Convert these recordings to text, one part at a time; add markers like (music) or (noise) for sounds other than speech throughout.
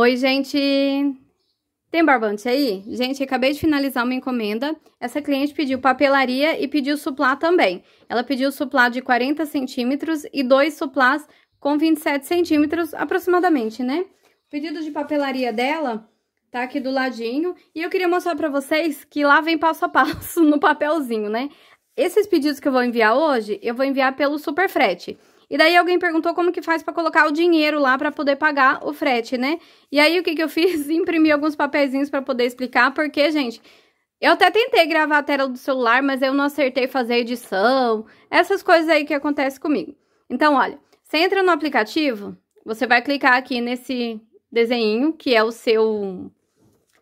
Oi, gente! Tem barbante aí? Gente, acabei de finalizar uma encomenda. Essa cliente pediu papelaria e pediu suplá também. Ela pediu suplá de 40 centímetros e dois suplás com 27 centímetros aproximadamente, né? O pedido de papelaria dela tá aqui do ladinho. E eu queria mostrar pra vocês que lá vem passo a passo (laughs) no papelzinho, né? Esses pedidos que eu vou enviar hoje, eu vou enviar pelo super frete. E daí alguém perguntou como que faz para colocar o dinheiro lá para poder pagar o frete, né? E aí o que que eu (laughs) fiz? Imprimi alguns papeizinhos para poder explicar, porque, gente, eu até tentei gravar a tela do celular, mas eu não acertei fazer edição, essas coisas aí que acontecem comigo. Então, olha, você entra no aplicativo, você vai clicar aqui nesse desenho, que é o seu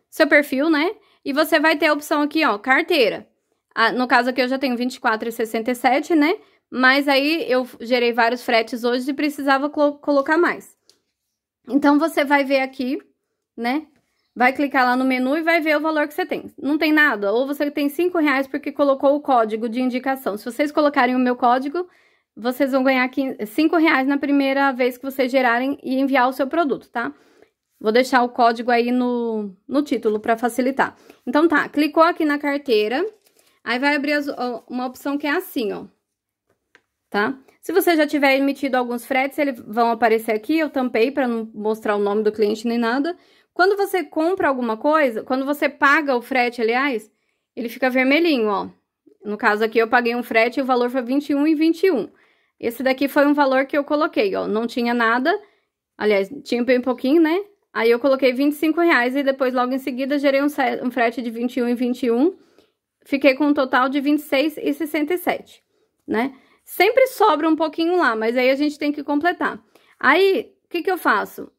seu perfil, né? E você vai ter a opção aqui, ó, carteira. Ah, no caso aqui eu já tenho 24 e né? mas aí eu gerei vários fretes hoje e precisava colocar mais. Então, você vai ver aqui, né? Vai clicar lá no menu e vai ver o valor que você tem. Não tem nada, ou você tem 5 reais porque colocou o código de indicação. Se vocês colocarem o meu código, vocês vão ganhar 5 reais na primeira vez que vocês gerarem e enviar o seu produto, tá? Vou deixar o código aí no, no título para facilitar. Então tá, clicou aqui na carteira, aí vai abrir as, uma opção que é assim, ó tá? Se você já tiver emitido alguns fretes, eles vão aparecer aqui, eu tampei para não mostrar o nome do cliente nem nada. Quando você compra alguma coisa, quando você paga o frete, aliás, ele fica vermelhinho, ó. No caso aqui, eu paguei um frete e o valor foi 21 e 21. Esse daqui foi um valor que eu coloquei, ó, não tinha nada, aliás, tinha bem pouquinho, né? Aí eu coloquei 25 reais e depois logo em seguida gerei um, um frete de 21 e 21. Fiquei com um total de 26 e 67, né? Sempre sobra um pouquinho lá, mas aí a gente tem que completar. Aí, o que, que eu faço?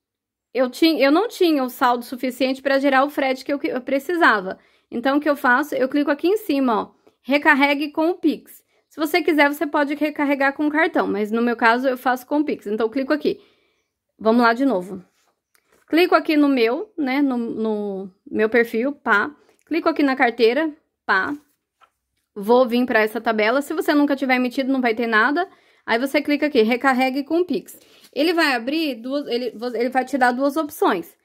Eu, tinha, eu não tinha o saldo suficiente para gerar o frete que eu, eu precisava. Então, o que eu faço? Eu clico aqui em cima, ó, recarregue com o Pix. Se você quiser, você pode recarregar com o cartão, mas no meu caso, eu faço com o Pix. Então, eu clico aqui. Vamos lá de novo. Clico aqui no meu, né, no, no meu perfil, pá. Clico aqui na carteira, pá vou vir para essa tabela. Se você nunca tiver emitido, não vai ter nada. Aí você clica aqui, recarregue com Pix. Ele vai abrir duas, ele, ele vai te dar duas opções.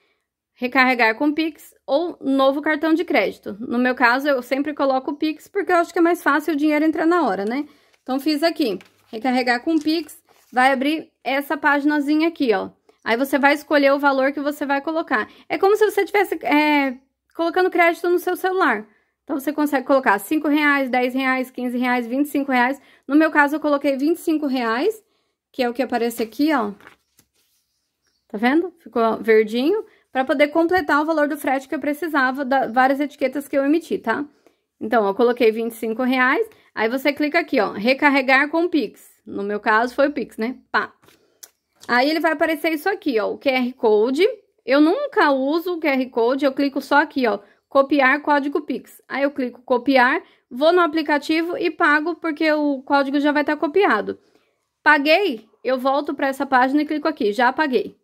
Recarregar com Pix ou novo cartão de crédito. No meu caso, eu sempre coloco o Pix porque eu acho que é mais fácil o dinheiro entrar na hora, né? Então, fiz aqui, recarregar com Pix, vai abrir essa paginazinha aqui, ó. Aí você vai escolher o valor que você vai colocar. É como se você estivesse é, colocando crédito no seu celular. Então, você consegue colocar 5 reais, 10 reais, 15 reais, 25 reais. No meu caso, eu coloquei 25 reais, que é o que aparece aqui, ó. Tá vendo? Ficou verdinho. Pra poder completar o valor do frete que eu precisava, das várias etiquetas que eu emiti, tá? Então, eu coloquei 25 reais. Aí, você clica aqui, ó, recarregar com Pix. No meu caso, foi o Pix, né? Pá. Aí, ele vai aparecer isso aqui, ó, o QR Code. Eu nunca uso o QR Code, eu clico só aqui, ó, copiar código Pix. Aí eu clico copiar, vou no aplicativo e pago porque o código já vai estar tá copiado. Paguei, eu volto para essa página e clico aqui, já paguei.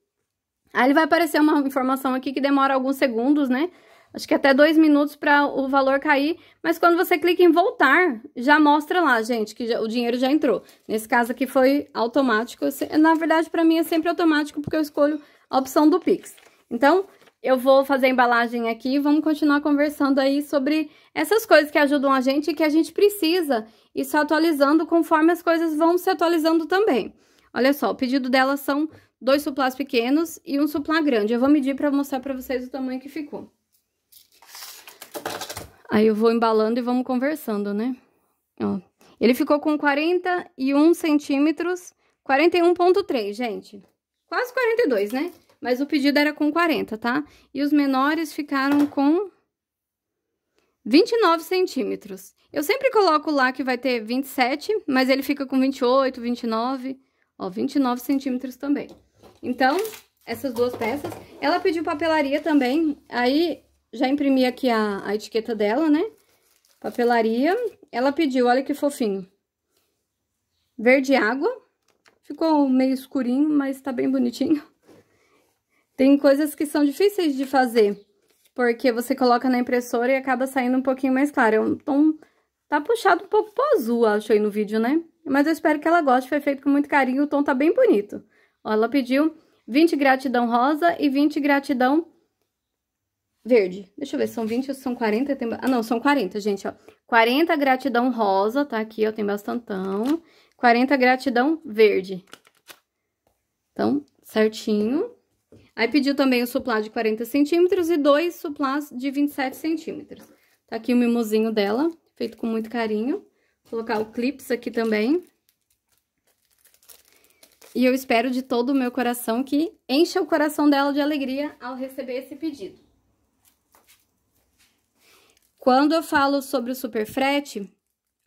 Aí ele vai aparecer uma informação aqui que demora alguns segundos, né? Acho que até dois minutos para o valor cair, mas quando você clica em voltar, já mostra lá, gente, que já, o dinheiro já entrou. Nesse caso aqui foi automático. Na verdade, para mim é sempre automático porque eu escolho a opção do Pix. Então, eu vou fazer a embalagem aqui e vamos continuar conversando aí sobre essas coisas que ajudam a gente e que a gente precisa e se atualizando conforme as coisas vão se atualizando também. Olha só, o pedido dela são dois suplás pequenos e um suplá grande. Eu vou medir para mostrar para vocês o tamanho que ficou. Aí eu vou embalando e vamos conversando, né? Ó, ele ficou com 41 centímetros, 41.3, gente. Quase 42, né? Mas o pedido era com 40, tá? E os menores ficaram com 29 centímetros. Eu sempre coloco lá que vai ter 27, mas ele fica com 28, 29, ó, 29 centímetros também. Então, essas duas peças. Ela pediu papelaria também, aí já imprimi aqui a, a etiqueta dela, né? Papelaria. Ela pediu, olha que fofinho. Verde água. Ficou meio escurinho, mas tá bem bonitinho. Tem coisas que são difíceis de fazer, porque você coloca na impressora e acaba saindo um pouquinho mais claro. É tom tá puxado um pouco pro azul, acho aí no vídeo, né? Mas eu espero que ela goste, foi feito com muito carinho, o tom tá bem bonito. Ó, ela pediu 20 gratidão rosa e 20 gratidão verde. Deixa eu ver, são 20 ou são 40? Tem... Ah, não, são 40, gente, ó. 40 gratidão rosa, tá aqui, ó, tem bastantão. 40 gratidão verde. Então, certinho. Aí pediu também o suplá de 40 centímetros e dois suplás de 27 centímetros. Tá aqui o mimosinho dela, feito com muito carinho. Vou colocar o clips aqui também. E eu espero de todo o meu coração que encha o coração dela de alegria ao receber esse pedido. Quando eu falo sobre o super frete,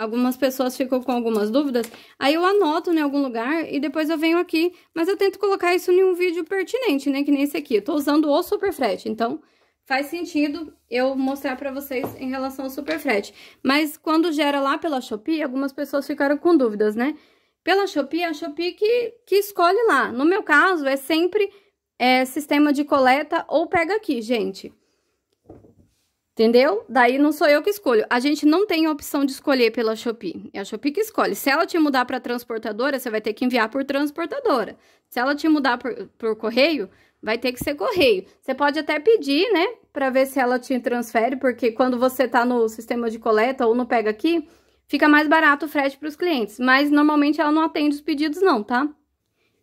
Algumas pessoas ficam com algumas dúvidas, aí eu anoto em algum lugar e depois eu venho aqui, mas eu tento colocar isso em um vídeo pertinente, né, que nem esse aqui. Eu tô usando o super frete, então faz sentido eu mostrar pra vocês em relação ao super frete. Mas quando gera lá pela Shopee, algumas pessoas ficaram com dúvidas, né? Pela Shopee, a Shopee que, que escolhe lá. No meu caso, é sempre é, sistema de coleta ou pega aqui, gente. Entendeu? Daí não sou eu que escolho. A gente não tem opção de escolher pela Shopee. É a Shopee que escolhe. Se ela te mudar para transportadora, você vai ter que enviar por transportadora. Se ela te mudar por, por correio, vai ter que ser correio. Você pode até pedir, né, para ver se ela te transfere, porque quando você tá no sistema de coleta ou no pega aqui, fica mais barato o frete para os clientes, mas normalmente ela não atende os pedidos não, tá?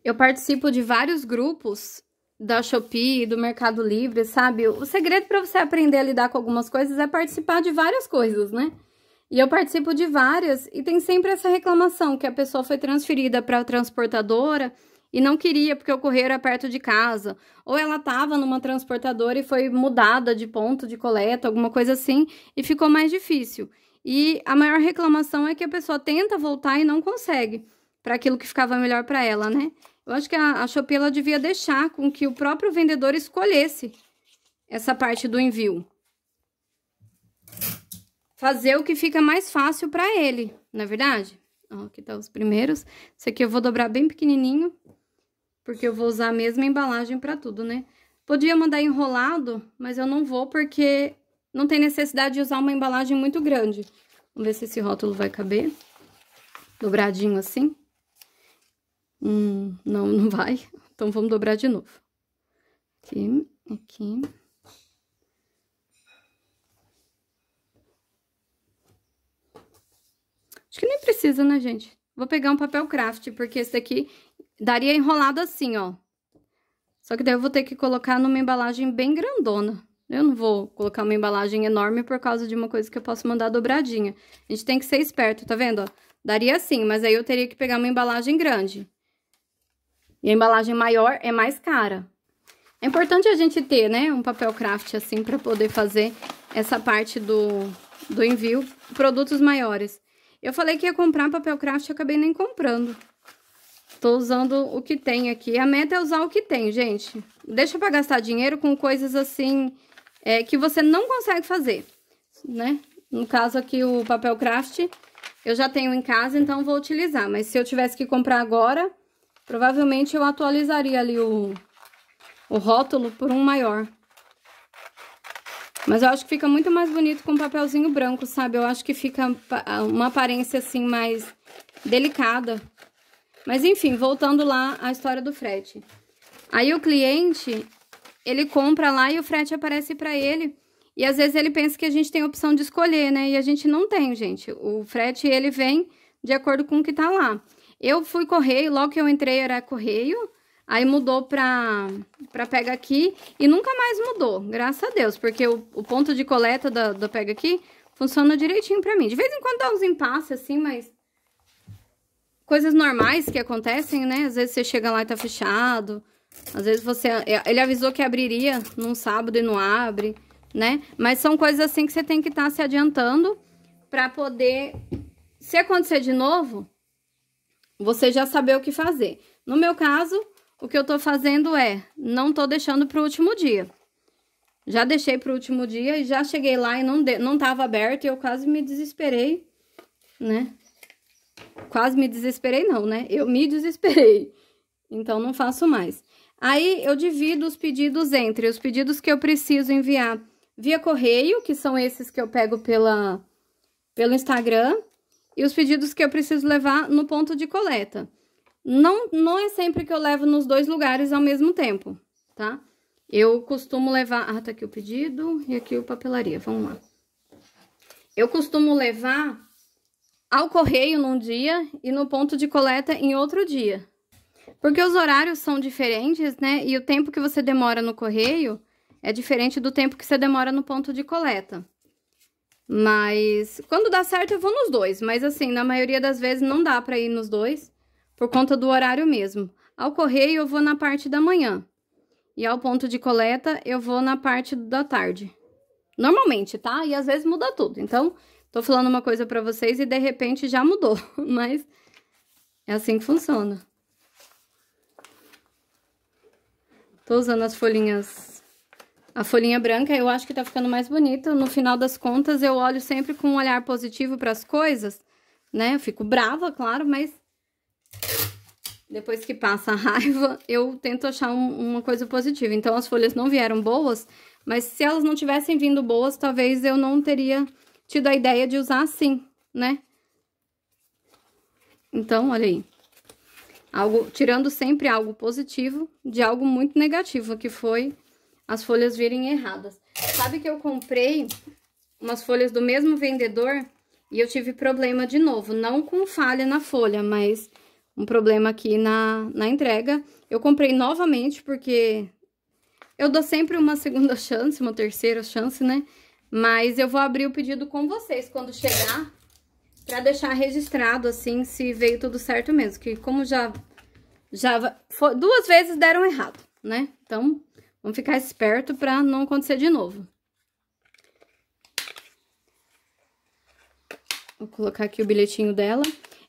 Eu participo de vários grupos da Shopee, do Mercado Livre, sabe? O segredo para você aprender a lidar com algumas coisas é participar de várias coisas, né? E eu participo de várias e tem sempre essa reclamação que a pessoa foi transferida para a transportadora e não queria porque o correio era perto de casa, ou ela estava numa transportadora e foi mudada de ponto de coleta, alguma coisa assim, e ficou mais difícil. E a maior reclamação é que a pessoa tenta voltar e não consegue para aquilo que ficava melhor para ela, né? Eu acho que a, a Shopee, ela devia deixar com que o próprio vendedor escolhesse essa parte do envio. Fazer o que fica mais fácil para ele, na é verdade? Ó, aqui tá os primeiros. Esse aqui eu vou dobrar bem pequenininho, porque eu vou usar a mesma embalagem para tudo, né? Podia mandar enrolado, mas eu não vou porque não tem necessidade de usar uma embalagem muito grande. Vamos ver se esse rótulo vai caber. Dobradinho assim. Hum, não, não vai. Então, vamos dobrar de novo. Aqui, aqui. Acho que nem precisa, né, gente? Vou pegar um papel craft, porque esse daqui daria enrolado assim, ó. Só que daí eu vou ter que colocar numa embalagem bem grandona. Eu não vou colocar uma embalagem enorme por causa de uma coisa que eu posso mandar dobradinha. A gente tem que ser esperto, tá vendo? Ó, daria assim, mas aí eu teria que pegar uma embalagem grande. E a embalagem maior é mais cara. É importante a gente ter, né, um papel craft assim para poder fazer essa parte do, do envio, produtos maiores. Eu falei que ia comprar papel craft, acabei nem comprando. Tô usando o que tem aqui. A meta é usar o que tem, gente. Deixa para gastar dinheiro com coisas assim é, que você não consegue fazer, né? No caso aqui o papel craft, eu já tenho em casa, então vou utilizar. Mas se eu tivesse que comprar agora, Provavelmente eu atualizaria ali o, o rótulo por um maior. Mas eu acho que fica muito mais bonito com papelzinho branco, sabe? Eu acho que fica uma aparência, assim, mais delicada. Mas, enfim, voltando lá à história do frete. Aí o cliente, ele compra lá e o frete aparece para ele. E, às vezes, ele pensa que a gente tem a opção de escolher, né? E a gente não tem, gente. O frete, ele vem de acordo com o que tá lá. Eu fui correio, logo que eu entrei era correio, aí mudou pra, pra pega aqui e nunca mais mudou, graças a Deus, porque o, o ponto de coleta da, da pega aqui funciona direitinho pra mim. De vez em quando dá uns impasses assim, mas coisas normais que acontecem, né? Às vezes você chega lá e tá fechado, às vezes você... É, ele avisou que abriria num sábado e não abre, né? Mas são coisas assim que você tem que estar tá se adiantando pra poder... Se acontecer de novo, você já saber o que fazer. No meu caso, o que eu tô fazendo é, não tô deixando pro último dia. Já deixei pro último dia e já cheguei lá e não, de, não tava aberto e eu quase me desesperei, né? Quase me desesperei não, né? Eu me desesperei, então não faço mais. Aí, eu divido os pedidos entre os pedidos que eu preciso enviar via correio, que são esses que eu pego pela, pelo Instagram, e os pedidos que eu preciso levar no ponto de coleta. Não, não é sempre que eu levo nos dois lugares ao mesmo tempo, tá? Eu costumo levar... Ah, tá aqui o pedido e aqui o papelaria, vamos lá. Eu costumo levar ao correio num dia e no ponto de coleta em outro dia. Porque os horários são diferentes, né? E o tempo que você demora no correio é diferente do tempo que você demora no ponto de coleta. Mas quando dá certo, eu vou nos dois. Mas assim, na maioria das vezes não dá para ir nos dois, por conta do horário mesmo. Ao correio, eu vou na parte da manhã. E ao ponto de coleta, eu vou na parte da tarde. Normalmente, tá? E às vezes muda tudo. Então, tô falando uma coisa para vocês e de repente já mudou. (laughs) Mas é assim que funciona. Tô usando as folhinhas a folhinha branca eu acho que tá ficando mais bonita. No final das contas, eu olho sempre com um olhar positivo para as coisas, né? Eu fico brava, claro, mas depois que passa a raiva, (laughs) eu tento achar um, uma coisa positiva. Então, as folhas não vieram boas, mas se elas não tivessem vindo boas, talvez eu não teria tido a ideia de usar assim, né? Então, olha aí. Algo, tirando sempre algo positivo de algo muito negativo, que foi as folhas virem erradas. Sabe que eu comprei umas folhas do mesmo vendedor e eu tive problema de novo, não com falha na folha, mas um problema aqui na, na entrega. Eu comprei novamente porque eu dou sempre uma segunda (laughs) chance, uma terceira chance, né? Mas eu vou abrir o pedido com vocês quando chegar, pra deixar registrado, assim, se veio tudo certo mesmo. Que como já, já foi, duas vezes deram errado, né? Então, Vamos ficar esperto para não acontecer de novo. Vou colocar aqui o bilhetinho dela.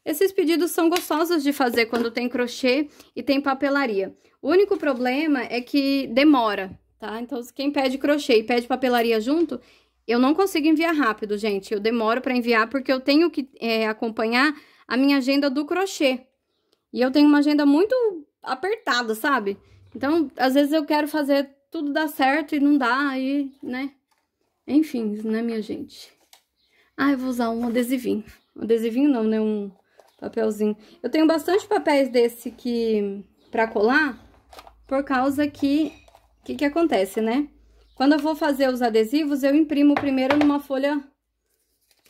Esses pedidos são gostosos de fazer quando tem crochê e tem papelaria. O único problema é que demora, tá? Então, quem pede crochê e pede papelaria junto, eu não consigo enviar rápido, gente. Eu demoro para enviar porque eu tenho que é, acompanhar a minha agenda do crochê. E eu tenho uma agenda muito apertada, sabe? Então, às vezes eu quero fazer tudo dar certo e não dá, aí, né? Enfim, né, minha gente? Ah, eu vou usar um adesivinho. Um adesivinho não, né? Um papelzinho. Eu tenho bastante papéis desse que... pra colar, por causa que... O que que acontece, né? Quando eu vou fazer os adesivos, eu imprimo primeiro numa folha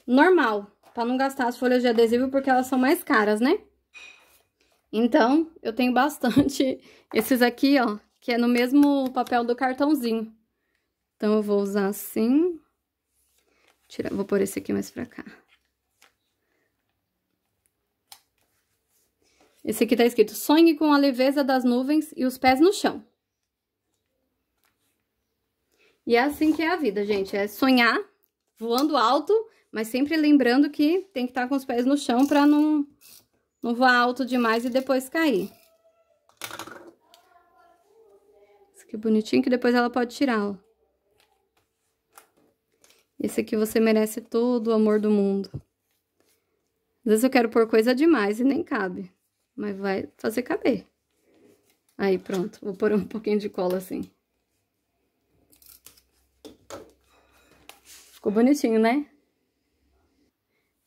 normal, para não gastar as folhas de adesivo, porque elas são mais caras, né? Então, eu tenho bastante (laughs) esses aqui, ó, que é no mesmo papel do cartãozinho. Então, eu vou usar assim. Tira, vou pôr esse aqui mais pra cá. Esse aqui tá escrito, sonhe com a leveza das nuvens e os pés no chão. E é assim que é a vida, gente. É sonhar, voando alto, mas sempre lembrando que tem que estar tá com os pés no chão pra não não voar alto demais e depois cair. Esse aqui é bonitinho que depois ela pode tirar ó. Esse aqui você merece todo o amor do mundo. Às vezes eu quero pôr coisa demais e nem cabe. Mas vai fazer caber. Aí, pronto. Vou pôr um pouquinho de cola assim. Ficou bonitinho, né?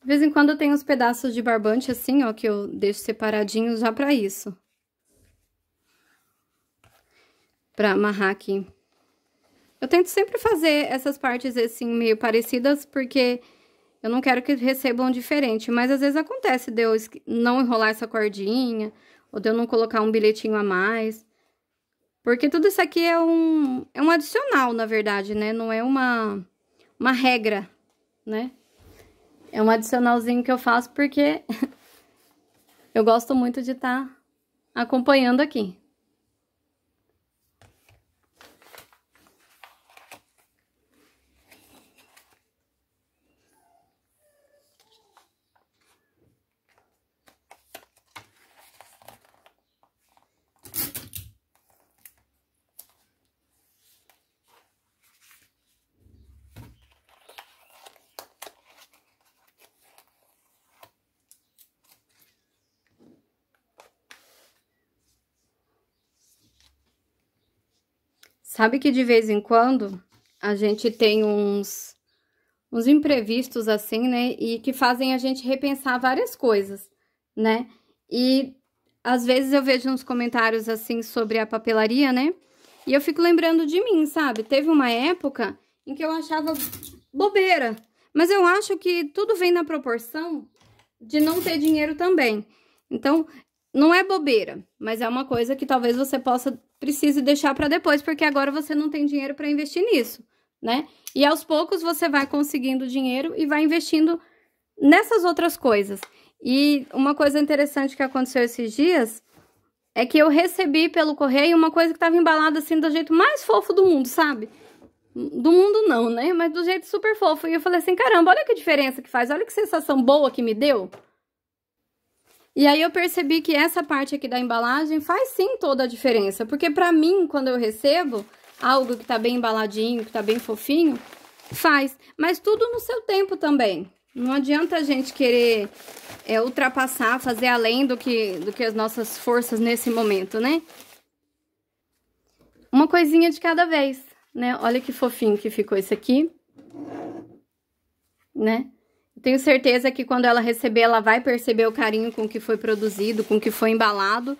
De vez em quando eu tenho uns pedaços de barbante assim, ó, que eu deixo separadinhos já pra isso. Pra amarrar aqui. Eu tento sempre fazer essas partes assim, meio parecidas, porque eu não quero que recebam diferente. Mas às vezes acontece de eu não enrolar essa cordinha, ou de eu não colocar um bilhetinho a mais. Porque tudo isso aqui é um, é um adicional, na verdade, né? Não é uma, uma regra, né? É um adicionalzinho que eu faço porque (laughs) eu gosto muito de estar tá acompanhando aqui. Sabe que de vez em quando a gente tem uns, uns imprevistos assim, né? E que fazem a gente repensar várias coisas, né? E às vezes eu vejo uns comentários assim sobre a papelaria, né? E eu fico lembrando de mim, sabe? Teve uma época em que eu achava bobeira. Mas eu acho que tudo vem na proporção de não ter dinheiro também. Então, não é bobeira, mas é uma coisa que talvez você possa precise deixar para depois, porque agora você não tem dinheiro para investir nisso, né? E aos poucos você vai conseguindo dinheiro e vai investindo nessas outras coisas. E uma coisa interessante que aconteceu esses dias é que eu recebi pelo correio uma coisa que estava embalada assim do jeito mais fofo do mundo, sabe? Do mundo não, né? Mas do jeito super fofo. E eu falei assim: caramba, olha que diferença que faz, olha que sensação boa que me deu. E aí eu percebi que essa parte aqui da embalagem faz sim toda a diferença, porque para mim, quando eu recebo algo que tá bem embaladinho, que tá bem fofinho, faz, mas tudo no seu tempo também. Não adianta a gente querer é, ultrapassar, fazer além do que, do que as nossas forças nesse momento, né? Uma coisinha de cada vez, né? Olha que fofinho que ficou esse aqui, né? Tenho certeza que quando ela receber, ela vai perceber o carinho com que foi produzido, com que foi embalado,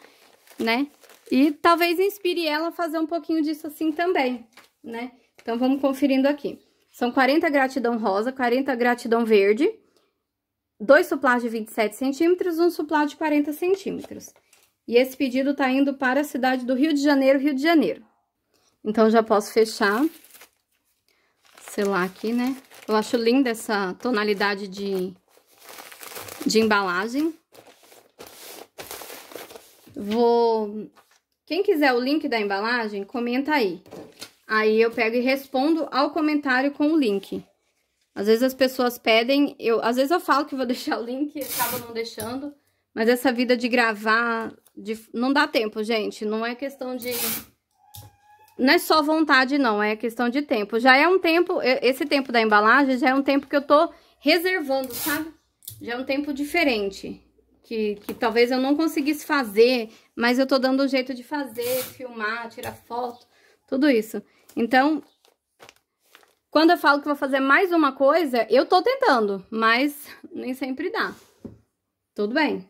né? E talvez inspire ela a fazer um pouquinho disso assim também, né? Então, vamos conferindo aqui. São 40 gratidão rosa, 40 gratidão verde, dois suplás de 27 centímetros, um suplá de 40 centímetros. E esse pedido tá indo para a cidade do Rio de Janeiro, Rio de Janeiro. Então, já posso fechar selar aqui, né? Eu acho linda essa tonalidade de, de embalagem. Vou... Quem quiser o link da embalagem, comenta aí. Aí eu pego e respondo ao comentário com o link. Às vezes as pessoas pedem, eu, às vezes eu falo que vou (laughs) deixar o link e acabo não deixando, mas essa vida de gravar, de, não dá tempo, gente. Não é questão de não é só vontade, não, é questão de tempo. Já é um tempo, esse tempo da embalagem já é um tempo que eu tô reservando, sabe? Já é um tempo diferente, que, que talvez eu não conseguisse fazer, mas eu tô dando um jeito de fazer, filmar, tirar foto, tudo isso. Então, quando eu falo que vou fazer mais uma coisa, eu tô tentando, mas nem sempre dá. Tudo bem,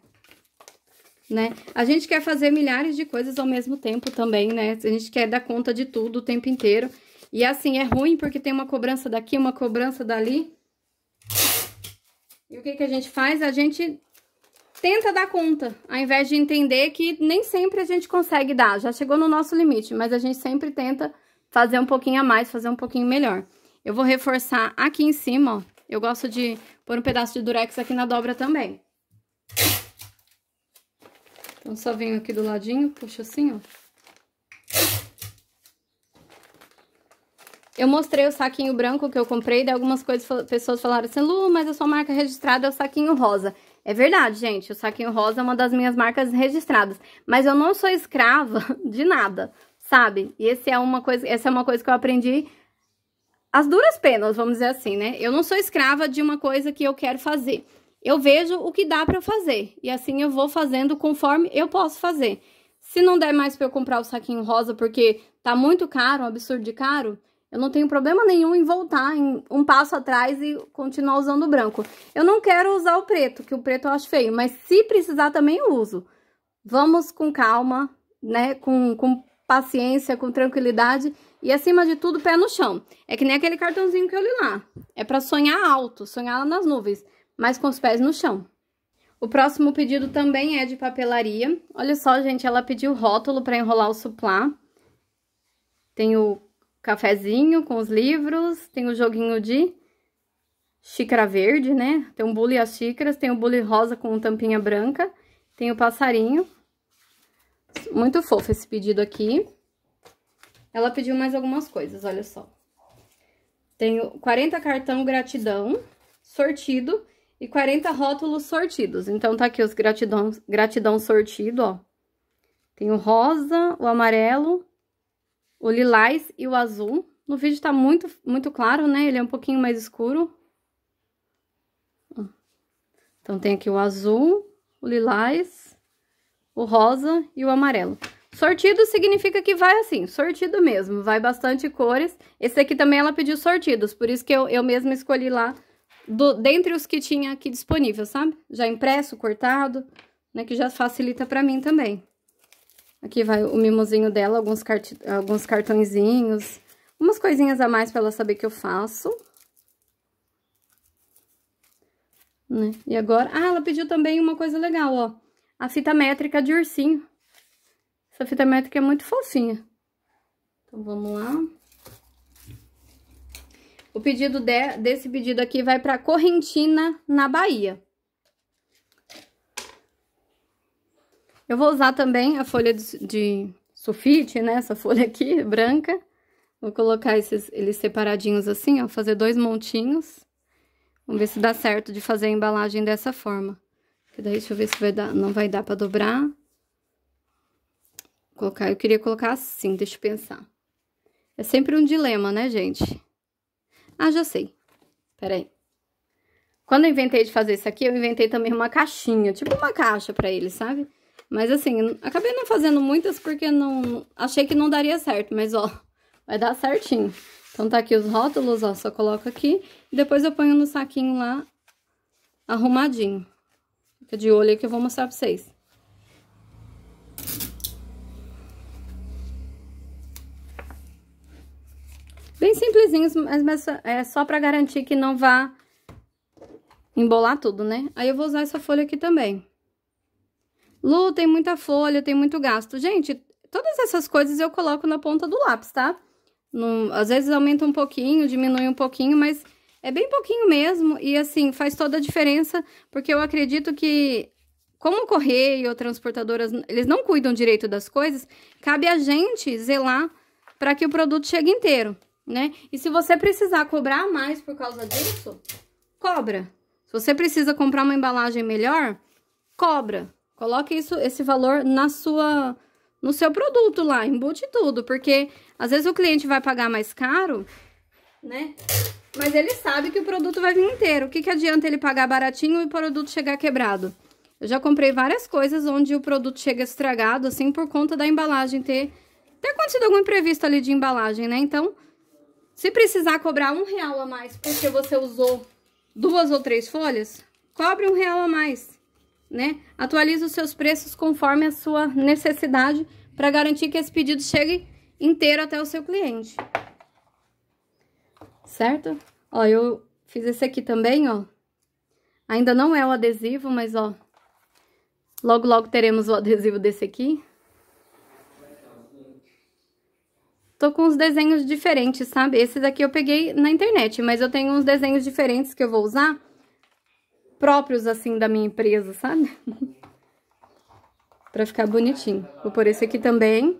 né? A gente quer fazer milhares de coisas ao mesmo tempo também, né? A gente quer dar conta de tudo o tempo inteiro. E assim, é ruim porque tem uma cobrança daqui, uma cobrança dali. E o que, que a gente faz? A gente tenta dar conta, ao invés de entender que nem sempre a gente consegue dar. Já chegou no nosso limite, mas a gente sempre tenta fazer um pouquinho a mais, fazer um pouquinho melhor. Eu vou reforçar aqui em cima, ó. Eu gosto de pôr um pedaço de durex aqui na dobra também. Então, só venho aqui do ladinho, puxa assim, ó. Eu mostrei o saquinho branco que eu comprei, daí algumas coisas, pessoas falaram assim, Lu, mas a sua marca registrada é o saquinho rosa. É verdade, gente, o saquinho rosa é uma das minhas marcas registradas, mas eu não sou escrava (laughs) de nada, sabe? E esse é uma coisa, essa é uma coisa que eu aprendi as duras penas, vamos dizer assim, né? Eu não sou escrava de uma coisa que eu quero fazer eu vejo o que dá para fazer. E assim eu vou fazendo conforme eu posso fazer. Se não der mais para eu comprar o saquinho rosa porque tá muito caro, um absurdo de caro, eu não tenho problema nenhum em voltar em um passo atrás e continuar usando o branco. Eu não quero usar o preto, que o preto eu acho feio, mas se precisar também eu uso. Vamos com calma, né, com, com paciência, com tranquilidade e acima de tudo pé no chão. É que nem aquele cartãozinho que eu li lá. É para sonhar alto, sonhar lá nas nuvens mas com os pés no chão. O próximo pedido também é de papelaria. Olha só, gente, ela pediu rótulo para enrolar o suplá. Tem o cafezinho com os livros, tem o joguinho de xícara verde, né? Tem um bule as xícaras, tem o bule rosa com tampinha branca, tem o passarinho. Muito fofo esse pedido aqui. Ela pediu mais algumas coisas, olha só. Tenho 40 cartão gratidão, sortido e 40 rótulos sortidos. Então, tá aqui os gratidão, gratidão sortido, ó. Tem o rosa, o amarelo, o lilás e o azul. No vídeo tá muito, muito claro, né? Ele é um pouquinho mais escuro. Então, tem aqui o azul, o lilás, o rosa e o amarelo. Sortido significa que vai assim, sortido mesmo, vai bastante cores. Esse aqui também ela pediu sortidos, por isso que eu, eu mesma escolhi lá do, dentre os que tinha aqui disponível, sabe? Já impresso, cortado, né? Que já facilita pra mim também. Aqui vai o mimozinho dela, alguns, cart... alguns cartõezinhos, umas coisinhas a mais pra ela saber que eu faço. Né? E agora... Ah, ela pediu também uma coisa legal, ó. A fita métrica de ursinho. Essa fita métrica é muito fofinha. Então, vamos lá. O pedido de, desse pedido aqui vai para Correntina, na Bahia. Eu vou usar também a folha de, de sulfite, né? Essa (laughs) folha aqui, branca. Vou colocar esses, eles separadinhos assim, ó. Fazer dois montinhos. Vamos ver se dá certo de fazer a embalagem dessa forma. Porque daí, deixa eu ver se vai dar, não vai dar para dobrar. colocar, eu queria colocar assim, deixa eu pensar. É sempre um dilema, né, gente? Ah, já sei. Peraí. Quando eu inventei de fazer isso aqui, eu inventei também uma caixinha, tipo uma caixa pra ele, sabe? Mas assim, acabei não fazendo muitas porque não... Achei que não daria certo, mas ó, vai dar certinho. Então tá aqui os rótulos, ó, só coloco aqui. E depois eu ponho no saquinho lá, arrumadinho. Fica de olho aí que eu vou mostrar pra vocês. Bem simplesinhos, mas é só pra garantir que não vá embolar tudo, né? Aí eu vou usar essa folha aqui também. Lu, tem muita folha, tem muito gasto. Gente, todas essas coisas eu coloco na ponta do lápis, tá? às vezes aumenta um pouquinho, diminui um pouquinho, mas é bem pouquinho mesmo. E assim, faz toda a diferença, porque eu acredito que, como o correio, transportadoras, eles não cuidam direito das coisas, cabe a gente zelar para que o produto chegue inteiro né? E se você precisar cobrar mais por causa disso, cobra. Se você precisa comprar uma embalagem melhor, cobra. Coloque isso, esse valor na sua, no seu produto lá, embute tudo, porque às vezes o cliente vai pagar mais caro, né? Mas ele sabe que o produto vai vir inteiro. O que, que adianta ele pagar baratinho e o produto chegar quebrado? Eu já comprei várias coisas onde o produto chega estragado, assim, por conta da embalagem ter, ter acontecido algum imprevisto ali de embalagem, né? Então, se precisar cobrar um real a mais porque você usou duas ou três folhas, cobre um real a mais, né? Atualize os seus preços conforme a sua necessidade para garantir que esse pedido chegue inteiro até o seu cliente. Certo? Ó, eu fiz esse aqui também, ó. Ainda não é o adesivo, mas ó, logo logo teremos o adesivo desse aqui. Tô com uns desenhos diferentes, sabe? Esse daqui eu peguei na internet, mas eu tenho uns desenhos diferentes que eu vou usar, próprios, assim, da minha empresa, sabe? (laughs) pra ficar bonitinho. Vou pôr esse aqui também.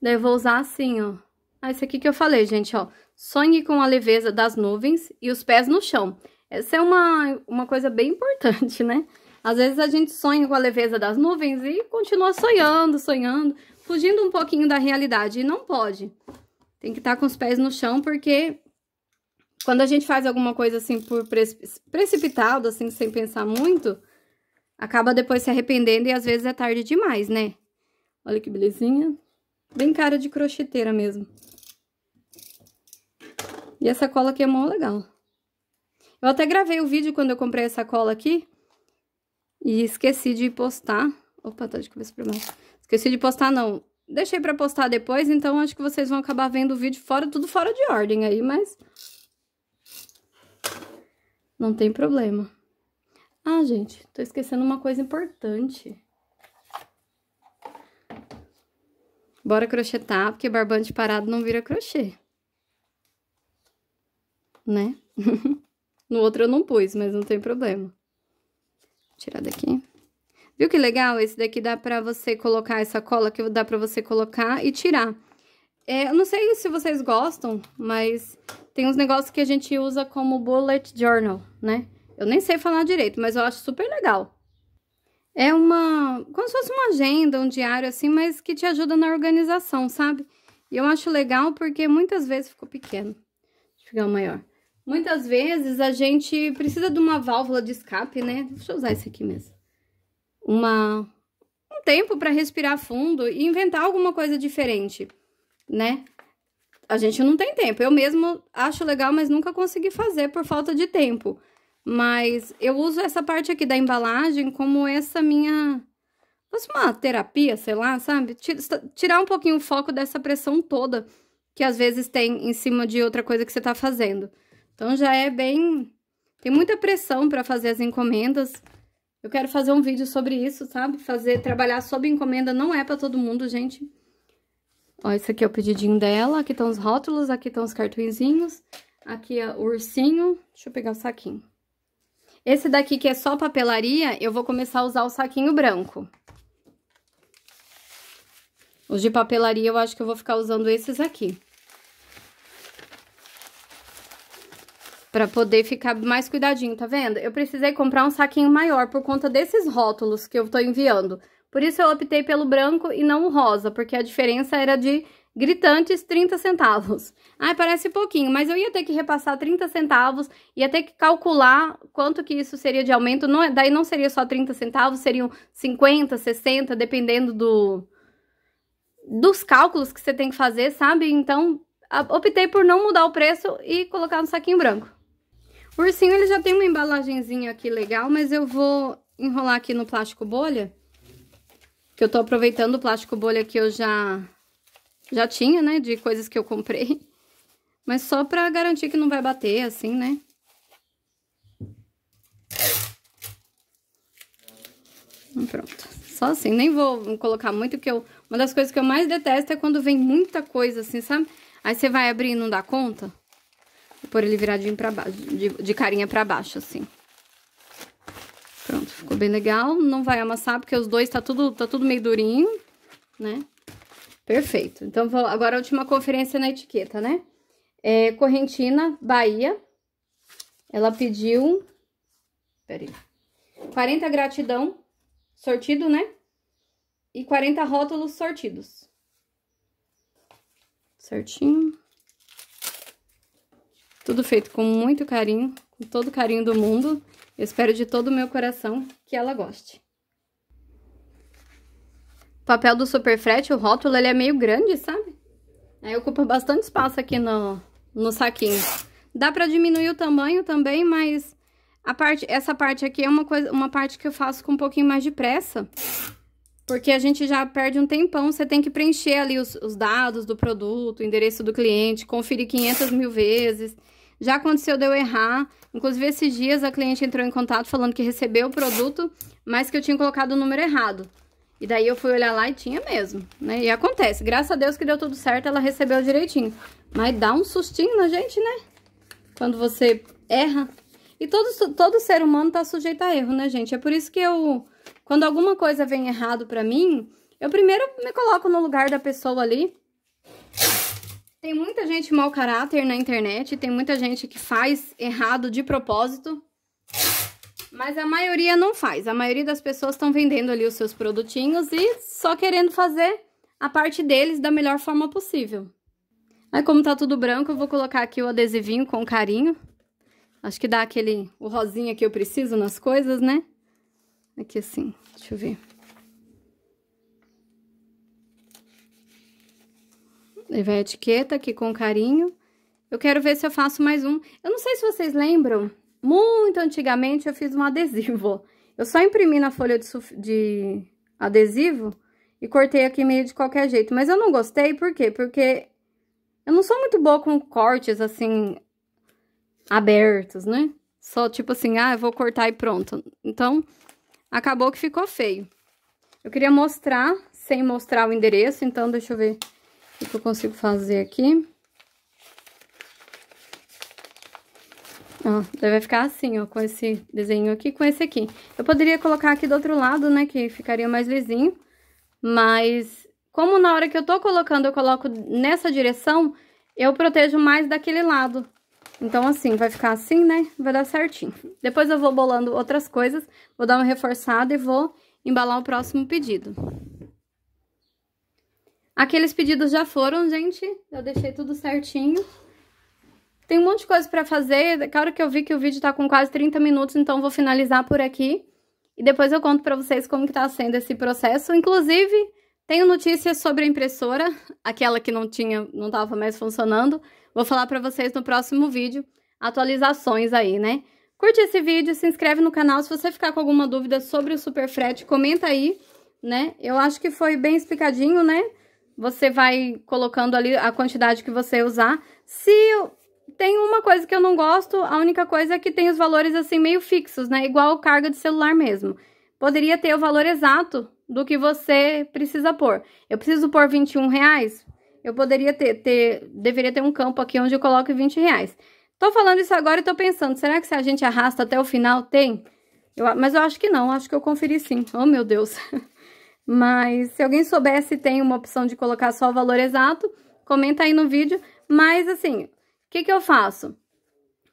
Daí eu vou usar assim, ó. Ah, esse aqui que eu falei, gente, ó. Sonhe com a leveza das nuvens e os pés no chão. Essa é uma, uma coisa bem importante, né? Às vezes a gente sonha com a leveza das nuvens e continua sonhando, sonhando fugindo um pouquinho da realidade. E não pode. Tem que estar tá com os pés no chão, porque quando a gente faz alguma coisa assim por precipitado, assim, sem pensar muito, acaba depois se arrependendo e às vezes é tarde demais, né? Olha que belezinha. Bem cara de crocheteira mesmo. E essa cola aqui é mó legal. Eu até gravei o vídeo quando eu comprei essa cola aqui. E esqueci de postar. Opa, tá de cabeça pra baixo. Esqueci de postar, não. Deixei para postar depois, então acho que vocês vão acabar vendo o vídeo fora, tudo fora de ordem aí, mas... Não tem problema. Ah, gente, tô esquecendo uma coisa importante. Bora crochetar, porque barbante parado não vira crochê. Né? (laughs) no outro eu não pus, mas não tem problema. Vou tirar daqui. Viu que legal? Esse daqui dá pra você colocar essa cola que dá pra você colocar e tirar. É, eu não sei se vocês gostam, mas tem uns negócios que a gente usa como bullet journal, né? Eu nem sei falar direito, mas eu acho super legal. É uma... como se fosse uma agenda, um diário assim, mas que te ajuda na organização, sabe? E eu acho legal porque muitas vezes ficou pequeno. Deixa eu pegar o maior. Muitas vezes a gente precisa de uma válvula de escape, né? Deixa eu usar esse aqui mesmo uma um tempo para respirar fundo e inventar alguma coisa diferente, né? A gente não tem tempo. Eu mesmo acho legal, mas nunca consegui fazer por falta de tempo. Mas eu uso essa parte aqui da embalagem como essa minha assim, uma terapia, sei lá, sabe? Tirar um pouquinho o foco dessa pressão toda que às vezes tem em cima de outra coisa que você tá fazendo. Então já é bem tem muita pressão para fazer as encomendas. Eu quero fazer um vídeo sobre isso, sabe? Fazer, trabalhar sob encomenda não é pra todo mundo, gente. Ó, esse aqui é o pedidinho dela, aqui estão os rótulos, aqui estão os cartõezinhos, aqui é o ursinho, deixa eu pegar o saquinho. Esse daqui que é só papelaria, eu vou começar a usar o saquinho branco. Os de papelaria eu acho que eu vou ficar usando esses aqui. Pra poder ficar mais cuidadinho, tá vendo? Eu precisei comprar um saquinho maior por conta desses rótulos que eu tô enviando. Por isso eu optei pelo branco e não o rosa, porque a diferença era de gritantes 30 centavos. Ai, parece pouquinho, mas eu ia ter que repassar 30 centavos, ia ter que calcular quanto que isso seria de aumento, não, é, daí não seria só 30 centavos, seriam 50, 60, dependendo do dos cálculos que você tem que fazer, sabe? Então, optei por não mudar o preço e colocar no saquinho branco. O ursinho, ele já tem uma embalagenzinha aqui legal, mas eu vou enrolar aqui no plástico bolha. Que eu tô aproveitando o plástico bolha que eu já, já tinha, né? De coisas que eu comprei. Mas só pra garantir que não vai bater, assim, né? Hum, pronto. Só assim, nem vou colocar muito, que eu... Uma das coisas que eu mais detesto é quando vem muita coisa, assim, sabe? Aí você vai abrir e não dá conta por ele viradinho pra baixo, de, de carinha pra baixo, assim. Pronto, ficou bem legal. Não vai amassar, porque os dois tá tudo, tá tudo meio durinho, né? Perfeito. Então, vou, agora a última conferência na etiqueta, né? É, Correntina, Bahia. Ela pediu... Peraí. 40 gratidão, sortido, né? E 40 rótulos sortidos. Certinho. Tudo feito com muito carinho, com todo o carinho do mundo. Eu espero de todo o meu coração que ela goste. O papel do super frete, o rótulo, ele é meio grande, sabe? Aí ocupa bastante espaço aqui no, no saquinho. Dá pra diminuir o tamanho também, mas a parte, essa parte aqui é uma, coisa, uma parte que eu faço com um pouquinho mais de pressa. Porque a gente já perde um tempão, você tem que preencher ali os, os dados do produto, o endereço do cliente, conferir 500 mil vezes. Já aconteceu de eu errar. Inclusive, esses dias a cliente entrou em contato falando que recebeu o produto, mas que eu tinha colocado o número errado. E daí eu fui olhar lá e tinha mesmo, né? E acontece. Graças a Deus que deu tudo certo, ela recebeu direitinho. Mas dá um sustinho na gente, né? Quando você erra. E todo, todo ser humano tá sujeito a erro, né, gente? É por isso que eu... Quando alguma coisa vem errado pra mim, eu primeiro me coloco no lugar da pessoa ali. Tem muita gente mau caráter na internet, tem muita gente que faz errado de propósito, mas a maioria não faz. A maioria das pessoas estão vendendo ali os seus produtinhos e só querendo fazer a parte deles da melhor forma possível. Aí como tá tudo branco, eu vou colocar aqui o adesivinho com carinho. Acho que dá aquele, o rosinha que eu preciso nas coisas, né? Aqui assim, deixa eu ver. Levei vai a etiqueta aqui com carinho. Eu quero ver se eu faço mais um. Eu não sei se vocês lembram, muito antigamente eu fiz um adesivo. Eu só imprimi na folha de, de adesivo e cortei aqui meio de qualquer jeito. Mas eu não gostei, por quê? Porque eu não sou muito boa com cortes, assim, abertos, né? Só tipo assim, ah, eu vou cortar e pronto. Então, acabou que ficou feio. Eu queria mostrar, sem mostrar o endereço, então deixa eu ver que eu consigo fazer aqui? Ó, vai ficar assim, ó, com esse desenho aqui, com esse aqui. Eu poderia colocar aqui do outro lado, né, que ficaria mais lisinho, mas como na hora que eu tô colocando, eu coloco nessa direção, eu protejo mais daquele lado. Então, assim, vai ficar assim, né? Vai dar certinho. Depois eu vou bolando outras coisas, vou dar uma reforçada e vou embalar o próximo pedido. Aqueles pedidos já foram, gente. Eu deixei tudo certinho. Tem um monte de coisa pra fazer. Claro que eu vi que o vídeo tá com quase 30 minutos, então vou finalizar por aqui. E depois eu conto pra vocês como que tá sendo esse processo. Inclusive, tenho notícias sobre a impressora, aquela que não tinha, não tava mais funcionando. Vou falar pra vocês no próximo vídeo. Atualizações aí, né? Curte esse vídeo, se inscreve no canal. Se você ficar com alguma dúvida sobre o super frete, comenta aí, né? Eu acho que foi bem explicadinho, né? você vai colocando ali a quantidade que você usar. Se tem uma coisa que eu não gosto, a única coisa é que tem os valores assim meio fixos, né? Igual carga de celular mesmo. Poderia ter o valor exato do que você precisa pôr. Eu preciso pôr 21 reais? Eu poderia ter, ter deveria ter um campo aqui onde eu coloco 20 reais. Tô falando isso agora e tô pensando, será que se a gente arrasta até o final, tem? Eu, mas eu acho que não, acho que eu conferi sim. Oh, meu Deus. (laughs) Mas se alguém souber se tem uma opção de colocar só o valor exato, comenta aí no vídeo. Mas assim, o que, que eu faço?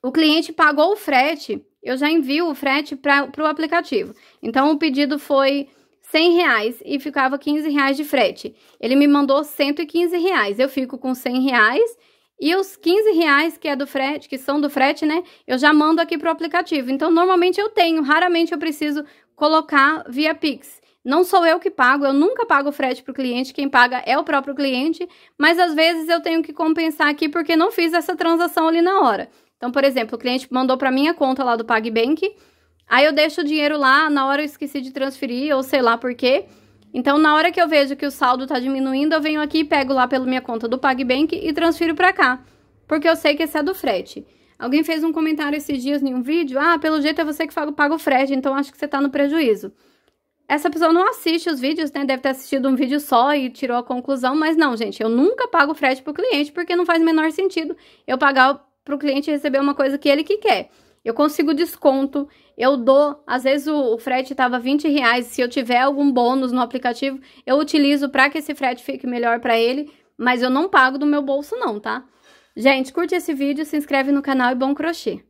O cliente pagou o frete, eu já envio o frete para o aplicativo. Então, o pedido foi 100 reais e ficava 15 reais de frete. Ele me mandou 115 reais, eu fico com 100 reais e os 15 reais que é do frete, que são do frete, né? Eu já mando aqui para o aplicativo. Então, normalmente eu tenho, raramente eu preciso colocar via Pix. Não sou eu que pago, eu nunca pago frete para o cliente, quem paga é o próprio cliente, mas às vezes eu tenho que compensar aqui porque não fiz essa transação ali na hora. Então, por exemplo, o cliente mandou para minha conta lá do PagBank, aí eu deixo o dinheiro lá, na hora eu esqueci de transferir ou sei lá por quê. Então, na hora que eu vejo que o saldo está diminuindo, eu venho aqui, pego lá pela minha conta do PagBank e transfiro para cá, porque eu sei que esse é do frete. Alguém fez um comentário esses dias em um vídeo, ah, pelo jeito é você que paga o frete, então acho que você está no prejuízo. Essa pessoa não assiste os vídeos, né? Deve ter assistido um vídeo só e tirou a conclusão, mas não, gente, eu nunca pago frete para o cliente porque não faz o menor sentido eu pagar para o cliente receber uma coisa que ele que quer. Eu consigo desconto, eu dou, às vezes o, o frete estava 20 reais, se eu tiver algum bônus no aplicativo, eu utilizo para que esse frete fique melhor para ele, mas eu não pago do meu bolso não, tá? Gente, curte esse vídeo, se inscreve no canal e bom crochê!